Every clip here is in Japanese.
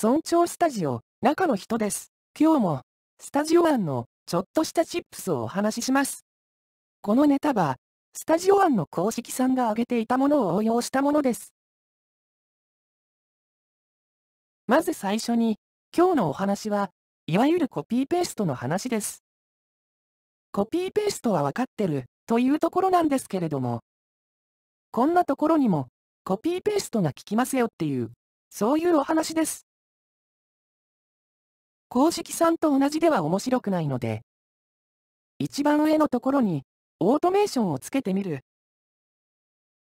尊重スタジオ、中の人です。今日も、スタジオ案の、ちょっとしたチップスをお話しします。このネタは、スタジオ案の公式さんが挙げていたものを応用したものです。まず最初に、今日のお話は、いわゆるコピーペーストの話です。コピーペーストはわかってる、というところなんですけれども、こんなところにも、コピーペーストが効きますよっていう、そういうお話です。公式さんと同じでは面白くないので、一番上のところに、オートメーションをつけてみる。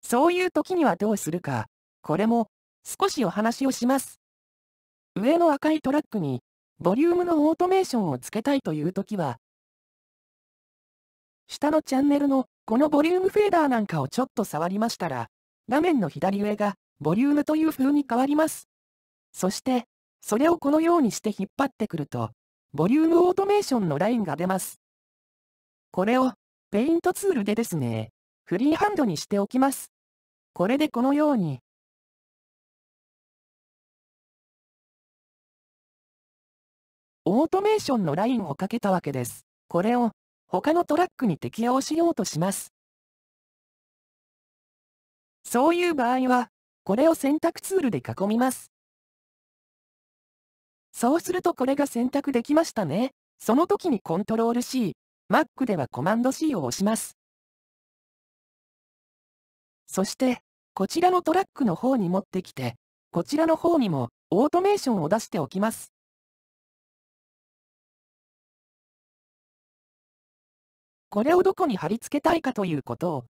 そういう時にはどうするか、これも、少しお話をします。上の赤いトラックに、ボリュームのオートメーションをつけたいという時は、下のチャンネルの、このボリュームフェーダーなんかをちょっと触りましたら、画面の左上が、ボリュームという風に変わります。そして、それをこのようにして引っ張ってくると、ボリュームオートメーションのラインが出ます。これを、ペイントツールでですね、フリーハンドにしておきます。これでこのように、オートメーションのラインをかけたわけです。これを、他のトラックに適用しようとします。そういう場合は、これを選択ツールで囲みます。そうするとこれが選択できましたね。その時にコントロール C、Mac ではコマンド C を押します。そして、こちらのトラックの方に持ってきて、こちらの方にもオートメーションを出しておきます。これをどこに貼り付けたいかということを、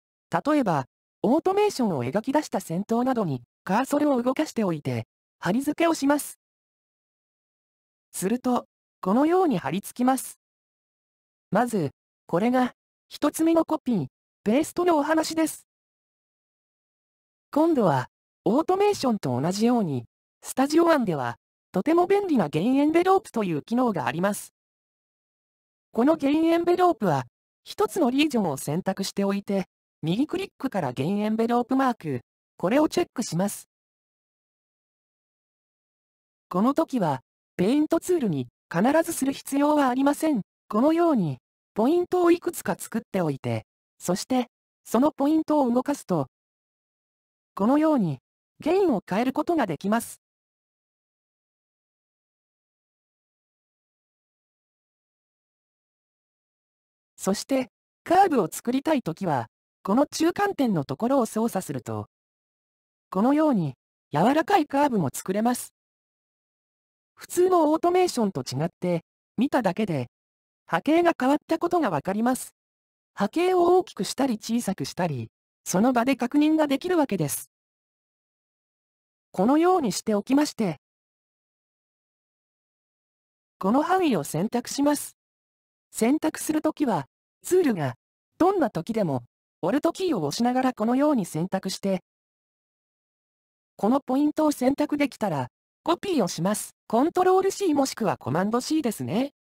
例えば、オートメーションを描き出した先頭などにカーソルを動かしておいて、貼り付けをします。すると、このように貼り付きます。まず、これが、一つ目のコピー、ペーストのお話です。今度は、オートメーションと同じように、スタジオ案では、とても便利なゲインエンベロープという機能があります。このゲインエンベロープは、一つのリージョンを選択しておいて、右クリックからゲインエンベロープマーク、これをチェックします。この時は、ペイントツールに必ずする必要はありません。このように、ポイントをいくつか作っておいて、そして、そのポイントを動かすと、このように、ゲインを変えることができます。そして、カーブを作りたいときは、この中間点のところを操作すると、このように、柔らかいカーブも作れます。普通のオートメーションと違って、見ただけで、波形が変わったことがわかります。波形を大きくしたり小さくしたり、その場で確認ができるわけです。このようにしておきまして、この範囲を選択します。選択するときは、ツールが、どんな時でも、オルトキーを押しながらこのように選択して、このポイントを選択できたら、コピーをします。コントロール C もしくはコマンド C ですね。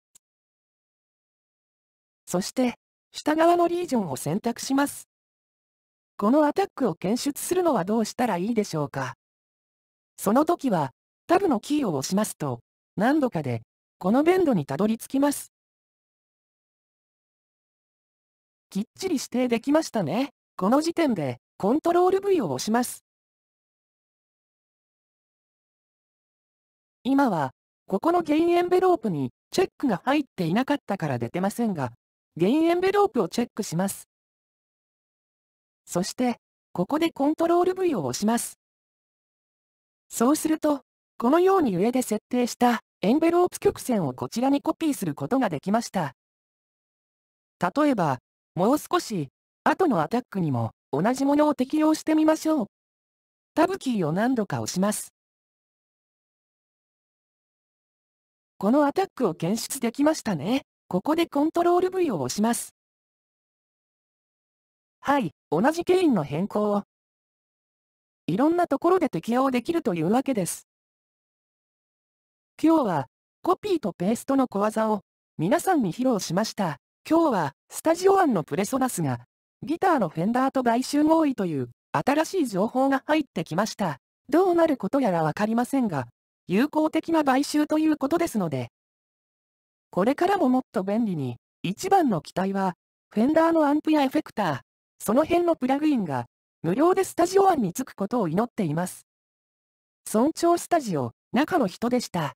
そして、下側のリージョンを選択します。このアタックを検出するのはどうしたらいいでしょうか。その時は、タブのキーを押しますと、何度かで、このベンドにたどり着きます。きっちり指定できましたね。この時点で、コントロール V を押します。今は、ここのゲインエンベロープにチェックが入っていなかったから出てませんが、ゲインエンベロープをチェックします。そして、ここでコントロール V を押します。そうすると、このように上で設定したエンベロープ曲線をこちらにコピーすることができました。例えば、もう少し、後のアタックにも同じものを適用してみましょう。タブキーを何度か押します。このアタックを検出できましたね。ここでコントロール V を押します。はい、同じケインの変更を。いろんなところで適用できるというわけです。今日は、コピーとペーストの小技を、皆さんに披露しました。今日は、スタジオ案のプレソナスが、ギターのフェンダーと外周合意という、新しい情報が入ってきました。どうなることやらわかりませんが、友好的な買収ということですので、これからももっと便利に、一番の期待は、フェンダーのアンプやエフェクター、その辺のプラグインが、無料でスタジオ案につくことを祈っています。尊重スタジオ、中の人でした。